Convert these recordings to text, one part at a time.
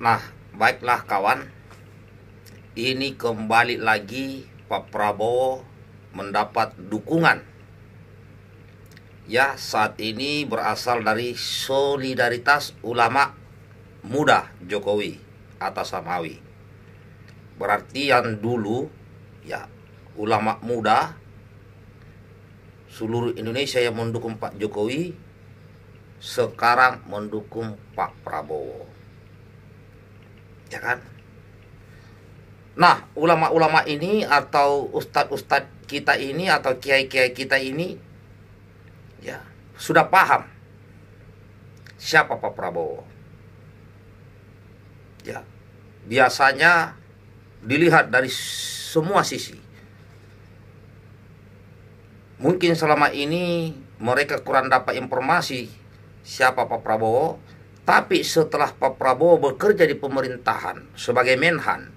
Nah, baiklah kawan. Ini kembali lagi Pak Prabowo mendapat dukungan. Ya, saat ini berasal dari solidaritas ulama muda Jokowi atas Samawi. Berarti yang dulu ya ulama muda seluruh Indonesia yang mendukung Pak Jokowi sekarang mendukung Pak Prabowo ya kan nah ulama-ulama ini atau ustadz-ustadz kita ini atau kiai-kiai kita ini ya sudah paham siapa Pak Prabowo ya biasanya dilihat dari semua sisi mungkin selama ini mereka kurang dapat informasi siapa Pak Prabowo tapi setelah Pak Prabowo bekerja di pemerintahan sebagai Menhan,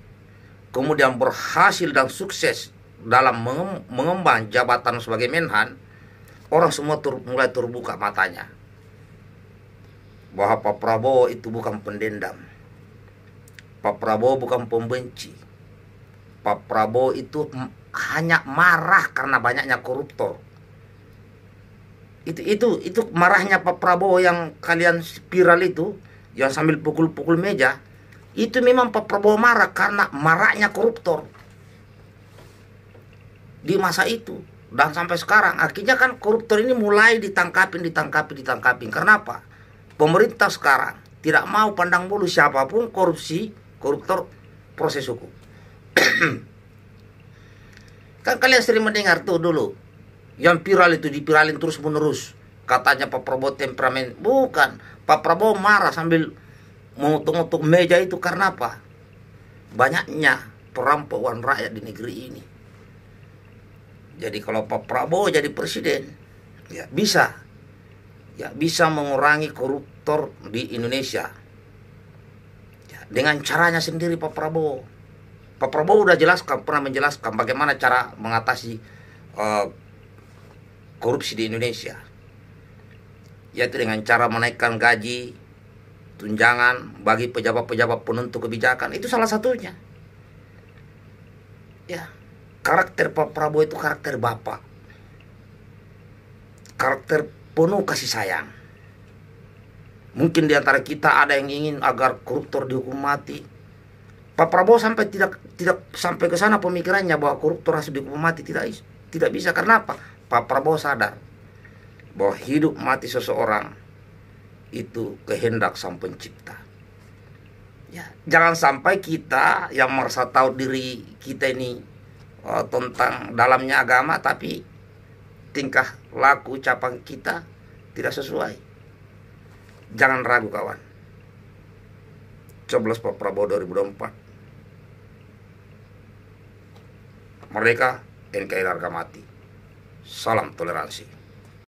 kemudian berhasil dan sukses dalam mengembang jabatan sebagai Menhan, orang semua tur mulai terbuka matanya bahwa Pak Prabowo itu bukan pendendam. Pak Prabowo bukan pembenci. Pak Prabowo itu hanya marah karena banyaknya koruptor itu itu itu marahnya Pak Prabowo yang kalian spiral itu yang sambil pukul-pukul meja itu memang Pak Prabowo marah karena maraknya koruptor di masa itu dan sampai sekarang akhirnya kan koruptor ini mulai ditangkapin ditangkapin ditangkapin karena apa pemerintah sekarang tidak mau pandang bulu siapapun korupsi koruptor proses hukum kan kalian sering mendengar tuh dulu yang viral itu dipiralin terus menerus katanya Pak Prabowo temperamen bukan Pak Prabowo marah sambil mengutuk-utuk meja itu karena apa banyaknya perampokan rakyat di negeri ini jadi kalau Pak Prabowo jadi presiden ya bisa ya bisa mengurangi koruptor di Indonesia ya, dengan caranya sendiri Pak Prabowo Pak Prabowo udah jelaskan pernah menjelaskan bagaimana cara mengatasi uh, korupsi di Indonesia yaitu dengan cara menaikkan gaji tunjangan bagi pejabat-pejabat penentu kebijakan itu salah satunya ya karakter Pak Prabowo itu karakter bapak karakter penuh kasih sayang mungkin di antara kita ada yang ingin agar koruptor dihukum mati Pak Prabowo sampai tidak tidak sampai ke sana pemikirannya bahwa koruptor harus dihukum mati tidak tidak bisa karena apa Pak Prabowo sadar bahwa hidup mati seseorang itu kehendak sang pencipta. Ya, jangan sampai kita yang merasa tahu diri kita ini oh, tentang dalamnya agama tapi tingkah laku capang kita tidak sesuai. Jangan ragu kawan. Coblos Pak Prabowo 2024. Mereka NKRI harga mati. Salam toleransi.